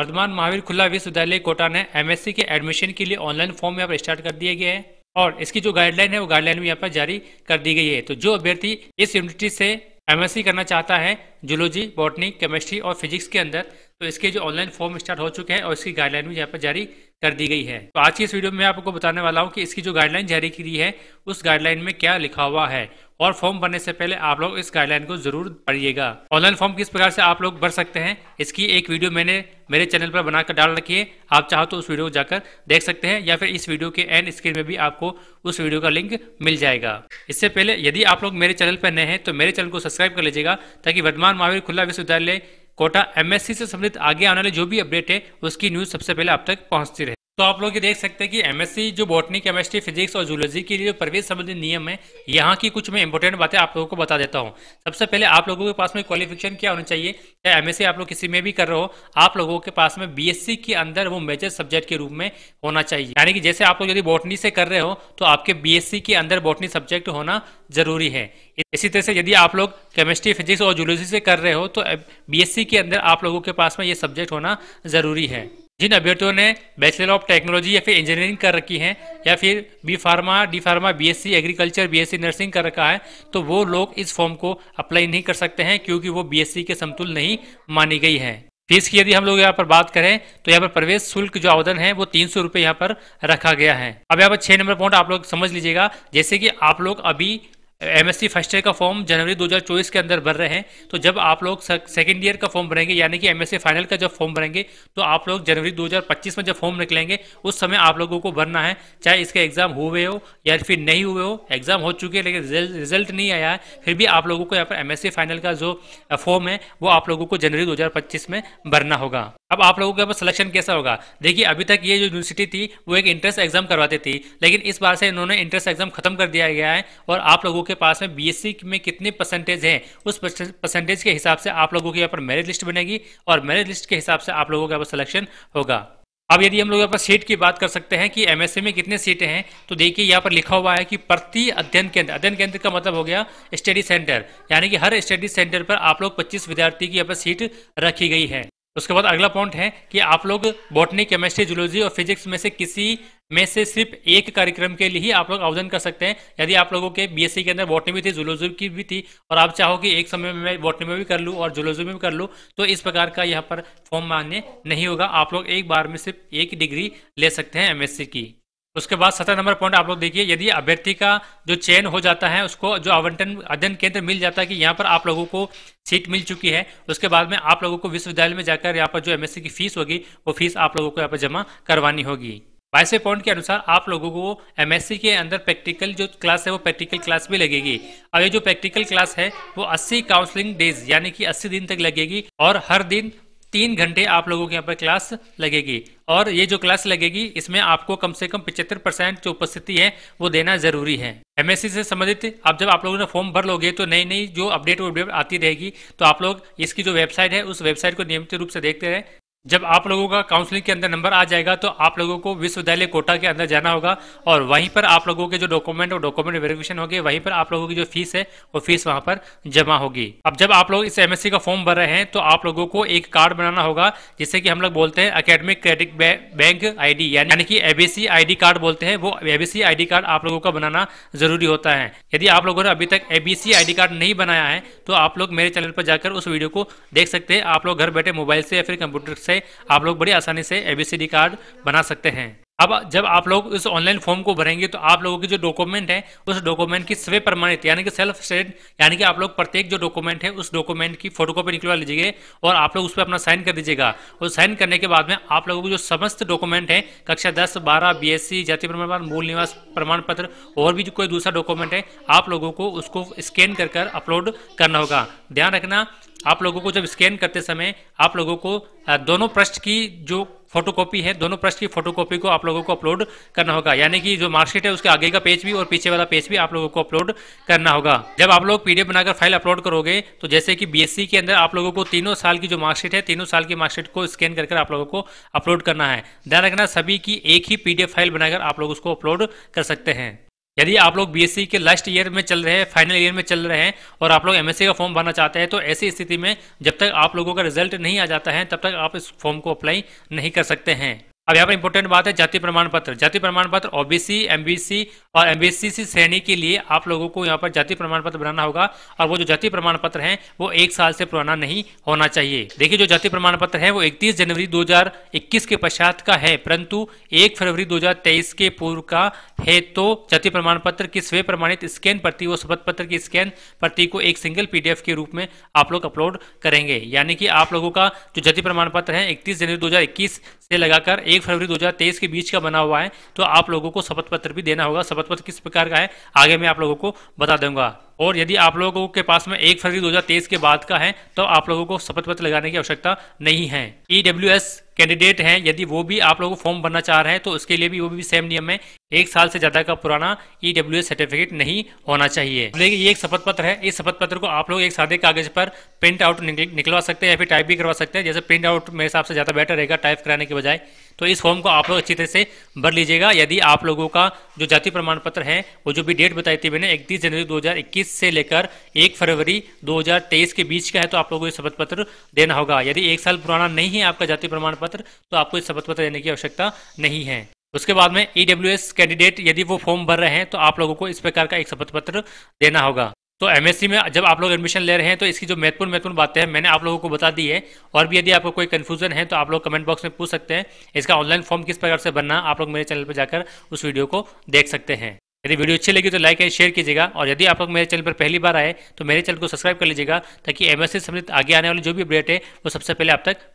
वर्तमान महावीर खुला विश्वविद्यालय कोटा ने एमएससी के एडमिशन के लिए ऑनलाइन फॉर्म यहाँ पर स्टार्ट कर दिया गया है और इसकी जो गाइडलाइन है वो गाइडलाइन भी यहाँ पर जारी कर दी गई है तो जो अभ्यर्थी इस यूनिवर्सिटी से एमएससी करना चाहता है जूलॉजी बॉटनी केमिस्ट्री और फिजिक्स के अंदर तो इसके जो ऑनलाइन फॉर्म स्टार्ट हो चुके हैं और इसकी गाइडलाइन भी यहाँ पर जारी कर दी गई है तो आज की इस वीडियो में आपको बताने वाला हूँ कि इसकी जो गाइडलाइन जारी की गई है उस गाइडलाइन में क्या लिखा हुआ है और फॉर्म भरने से पहले आप लोग इस गाइडलाइन को जरूर पढ़िएगा ऑनलाइन फॉर्म किस प्रकार से आप लोग भर सकते हैं इसकी एक वीडियो मैंने मेरे चैनल पर बनाकर डाल रखी है आप चाहो तो उस वीडियो को जाकर देख सकते हैं या फिर इस वीडियो के एंड स्क्रीन में भी आपको उस वीडियो का लिंक मिल जाएगा इससे पहले यदि आप लोग मेरे चैनल पर नए हैं तो मेरे चैनल को सब्सक्राइब कर लीजिएगा ताकि वर्धमान महावीर खुला विश्वविद्यालय कोटा एमएससी से संबंधित आगे आने वाले जो भी अपडेट है उसकी न्यूज़ सबसे पहले आप तक पहुंचती रहे तो आप लोग ये देख सकते हैं कि एमएससी जो बॉटनी केमिस्ट्री फिजिक्स और जूलॉजी के लिए प्रवेश संबंधी नियम है यहाँ की कुछ मैं इंपॉर्टेंट बातें आप लोगों को बता देता हूँ सबसे पहले आप लोगों के पास में क्वालिफिकेशन क्या होना चाहिए चाहे एमएससी आप लोग किसी में भी कर रहे हो आप लोगों के पास में बीएससी के अंदर वो मेजर सब्जेक्ट के रूप में होना चाहिए यानी कि जैसे आप लोग यदि बॉटनी से कर रहे हो तो आपके बी के अंदर बॉटनी सब्जेक्ट होना जरूरी है इसी तरह से यदि आप लोग केमिस्ट्री फिजिक्स और जूलॉजी से कर रहे हो तो बी के अंदर आप लोगों के पास में ये सब्जेक्ट होना जरूरी है जिन अभ्यर्थियों ने बैचलर ऑफ टेक्नोलॉजी या फिर इंजीनियरिंग कर रखी है या फिर B pharma D pharma BSc agriculture BSc nursing कर रखा है तो वो लोग इस फॉर्म को अप्लाई नहीं कर सकते हैं क्योंकि वो बीएससी के समतुल नहीं मानी गई है फीस की यदि हम लोग यहाँ पर बात करें तो यहाँ पर प्रवेश शुल्क जो आवेदन है वो तीन सौ रुपये यहाँ पर रखा गया है अब यहाँ पर छह नंबर पॉइंट आप लोग समझ लीजिएगा जैसे कि आप लोग अभी M S C first year का फॉर्म जनवरी 2024 के अंदर भर रहे हैं तो जब आप लोग सेकेंड ईयर का फॉर्म भरेंगे यानी कि एम एस सी फाइनल का जब फॉर्म भरेंगे तो आप लोग जनवरी 2025 में जब फॉर्म निकलेंगे उस समय आप लोगों को भरना है चाहे इसके एग्जाम हुए हो या फिर नहीं हुए हो एग्जाम हो चुके हैं लेकिन रिजल्ट, रिजल्ट नहीं आया है फिर भी आप लोगों को यहाँ पर एम फाइनल का जो फॉर्म है वो आप लोगों को जनवरी दो में भरना होगा अब आप लोगों का सिलेक्शन कैसा होगा देखिए अभी तक ये जो यूनिवर्सिटी थी वो एक इंट्रेंस एग्जाम करवाती थी लेकिन इस बार से इन्होंने इंट्रेंस एग्जाम खत्म कर दिया गया है और आप लोगों के पास में बीएससी में कितने परसेंटेज हैं उस परसेंटेज के हिसाब से आप लोगों की यहाँ पर मेरिट लिस्ट बनेगी और मेरिट लिस्ट के हिसाब से आप लोगों का यहाँ सिलेक्शन होगा अब यदि हम लोग यहाँ पर सीट की बात कर सकते हैं कि एमएससी में कितने सीटें हैं तो देखिए यहाँ पर लिखा हुआ है कि प्रति अध्ययन केंद्र अध्ययन केंद्र का मतलब हो गया स्टडी सेंटर यानी कि हर स्टडी सेंटर पर आप लोग 25 विद्यार्थी की यहाँ पर सीट रखी गई है उसके बाद अगला पॉइंट है कि आप लोग बॉटनी केमिस्ट्री जूलॉजी और फिजिक्स में से किसी में से सिर्फ एक कार्यक्रम के लिए ही आप लोग आवेदन कर सकते हैं यदि आप लोगों के बीएससी के अंदर बॉटनी भी थी जूलॉजी की भी थी और आप चाहो कि एक समय में मैं बॉटनी में भी कर लूँ और जूलॉजी में भी कर लूँ तो इस प्रकार का यहाँ पर फॉर्म मान्य नहीं होगा आप लोग एक बार में सिर्फ एक डिग्री ले सकते हैं एमएससी की उसके बाद सत्रह नंबर पॉइंट आप लोग देखिए यदि अभ्यर्थी का जो चयन हो जाता है उसको जो आवंटन अध्ययन केंद्र मिल जाता है कि यहाँ पर आप लोगों को सीट मिल चुकी है उसके बाद में आप लोगों को विश्वविद्यालय में जाकर यहाँ पर जो एमएससी की फीस होगी वो फीस आप लोगों को यहाँ पर जमा करवानी होगी बाईसवें पॉइंट के अनुसार आप लोगों को एम के अंदर प्रैक्टिकल जो क्लास है वो प्रैक्टिकल क्लास भी लगेगी और ये जो प्रैक्टिकल क्लास है वो 80 काउंसलिंग डेज यानी कि 80 दिन तक लगेगी और हर दिन तीन घंटे आप लोगों के यहाँ पर क्लास लगेगी और ये जो क्लास लगेगी इसमें आपको कम से कम पिछहत्तर परसेंट जो उपस्थिति है वो देना जरूरी है एमएससी से संबंधित आप जब आप लोगों ने फॉर्म भर लोगे तो नई नई जो अपडेट अपडेट आती रहेगी तो आप लोग इसकी जो वेबसाइट है उस वेबसाइट को नियमित रूप से देखते रहे जब आप लोगों का काउंसलिंग के अंदर नंबर आ जाएगा तो आप लोगों को विश्वविद्यालय कोटा के अंदर जाना होगा और वहीं पर आप लोगों के जो डॉक्यूमेंट और डॉक्यूमेंट वेरिफिकेशन होंगे वहीं पर आप लोगों की जो फीस है वो फीस वहां पर जमा होगी अब जब आप लोग इस एमएससी का फॉर्म भर रहे हैं तो आप लोगों को एक कार्ड बनाना होगा जिससे कि हम लोग बोलते हैं अकेडमिक क्रेडिट बैंक आई यानी कि एबीसी आई कार्ड बोलते हैं वो एबीसी आई कार्ड आप लोगों का बनाना जरूरी होता है यदि आप लोगों ने अभी तक एबीसी आई कार्ड नहीं बनाया है तो आप लोग मेरे चैनल पर जाकर उस वीडियो को देख सकते हैं आप लोग घर बैठे मोबाइल से या फिर कंप्यूटर से से आप लोग बड़ी आसानी से एबीसीडी कार्ड बना सकते हैं अब जब आप लोग इस ऑनलाइन फॉर्म को भरेंगे तो आप लोगों की जो डॉक्यूमेंट है उस डॉक्यूमेंट की स्वे प्रमाणित यानी कि सेल्फ स्टेड यानी कि आप लोग प्रत्येक जो डॉक्यूमेंट है उस डॉक्यूमेंट की फोटोकॉपी निकलवा लीजिए और आप लोग उस पर अपना साइन कर दीजिएगा और साइन करने के बाद में आप लोगों की जो समस्त डॉक्यूमेंट है कक्षा दस बारह बी जाति प्रमाण पत्र मूल निवास प्रमाण पत्र और भी जो कोई दूसरा डॉक्यूमेंट है आप लोगों को उसको स्कैन कर अपलोड करना होगा ध्यान रखना आप लोगों को जब स्कैन करते समय आप लोगों को दोनों पृष्ठ की जो फोटोकॉपी है दोनों पृष्ठ की फोटोकॉपी को आप लोगों को अपलोड करना होगा यानी कि जो मार्कशीट है उसके आगे का पेज भी और पीछे वाला पेज भी आप लोगों को अपलोड करना होगा जब आप लोग पीडीएफ बनाकर फाइल अपलोड करोगे तो जैसे कि बीएससी के अंदर आप लोगों को तीनों साल की जो मार्कशीट है तीनों साल की मार्कशीट को स्कैन कर आप लोगों को अपलोड करना है ध्यान रखना सभी की एक ही पीडीएफ फाइल बनाकर आप लोग उसको अपलोड कर सकते हैं यदि आप लोग बीएससी e के लास्ट ईयर में चल रहे हैं फाइनल ईयर में चल रहे हैं और आप लोग एमएससी e का फॉर्म भरना चाहते हैं तो ऐसी स्थिति में जब तक आप लोगों का रिजल्ट नहीं आ जाता है तब तक आप इस फॉर्म को अप्लाई नहीं कर सकते हैं अब यहाँ पर इंपोर्टेंट बात है जाति प्रमाण पत्र जाति प्रमाण पत्र ओबीसी एमबीसी और एमबीसी श्रेणी के लिए आप लोगों को यहाँ पर जाति प्रमाण पत्र बनाना होगा और वो जो जाति प्रमाण पत्र है वो एक साल से पुराना नहीं होना चाहिए देखिए जो जाति प्रमाण पत्र है वो इकतीस जनवरी 2021 के पश्चात का है परंतु एक फरवरी 2023 के पूर्व का है तो जाति प्रमाण पत्र की स्वयं प्रमाणित स्कैन प्रति व शपथ पत्र की स्कैन प्रति को एक सिंगल पीडीएफ के रूप में आप लोग अपलोड करेंगे यानी कि आप लोगों का जो जाति प्रमाण पत्र है इकतीस जनवरी दो से लगाकर एक फरवरी दो के बीच का बना हुआ है तो आप लोगों को शपथ पत्र भी देना होगा शपथ पत्र किस प्रकार का है आगे मैं आप लोगों को बता दूंगा और यदि आप लोगों के पास में एक फरवरी 2023 के बाद का है तो आप लोगों को शपथ पत्र लगाने की आवश्यकता नहीं है एस e कैंडिडेट हैं यदि वो भी आप लोगों को फॉर्म भरना चाह रहे हैं तो उसके लिए भी वो भी सेम नियम है एक साल से ज्यादा का पुराना ईडब्ल्यू e सर्टिफिकेट नहीं होना चाहिए देखिए ये एक शपथ पत्र है इस शपथ पत्र को आप लोग एक सादे कागज पर प्रिंट आउट निकलवा सकते हैं या फिर टाइप भी करवा सकते हैं जैसे प्रिंट आउट मेरे हिसाब से ज्यादा बेटर रहेगा टाइप कराने के बजाय तो इस फॉर्म को आप लोग अच्छी तरह से भर लीजिएगा यदि आप लोगों का जो जाति प्रमाण पत्र है वो जो भी डेट बताई थी मैंने इकतीस जनवरी दो से लेकर एक फरवरी 2023 के बीच का है तो आप लोगों को शपथ पत्र देना होगा यदि एक साल पुराना नहीं है आपका जाति प्रमाण पत्र तो आपको शपथ पत्र देने की आवश्यकता नहीं है उसके बाद में ईडब्ल्यू e कैंडिडेट यदि वो फॉर्म भर रहे हैं तो आप लोगों को इस प्रकार का एक शपथ पत्र देना होगा तो एमएससी में जब आप लोग एडमिशन ले रहे हैं तो इसकी जो महत्वपूर्ण महत्वपूर्ण बातें हैं मैंने आप लोगों को बता दी है और भी यदि आपको कोई कन्फ्यूजन है तो आप लोग कमेंट बॉक्स में पूछ सकते हैं इसका ऑनलाइन फॉर्म किस प्रकार से भरना आप लोग मेरे चैनल पर जाकर उस वीडियो को देख सकते हैं यदि वीडियो अच्छी लगी तो लाइक एंड शेयर कीजिएगा और यदि आप लोग मेरे चैनल पर पहली बार आए तो मेरे चैनल को सब्सक्राइब कर लीजिएगा ताकि एमएससी संबंधित आगे आने वाले जो भी अपडेट है वो सबसे पहले आप तक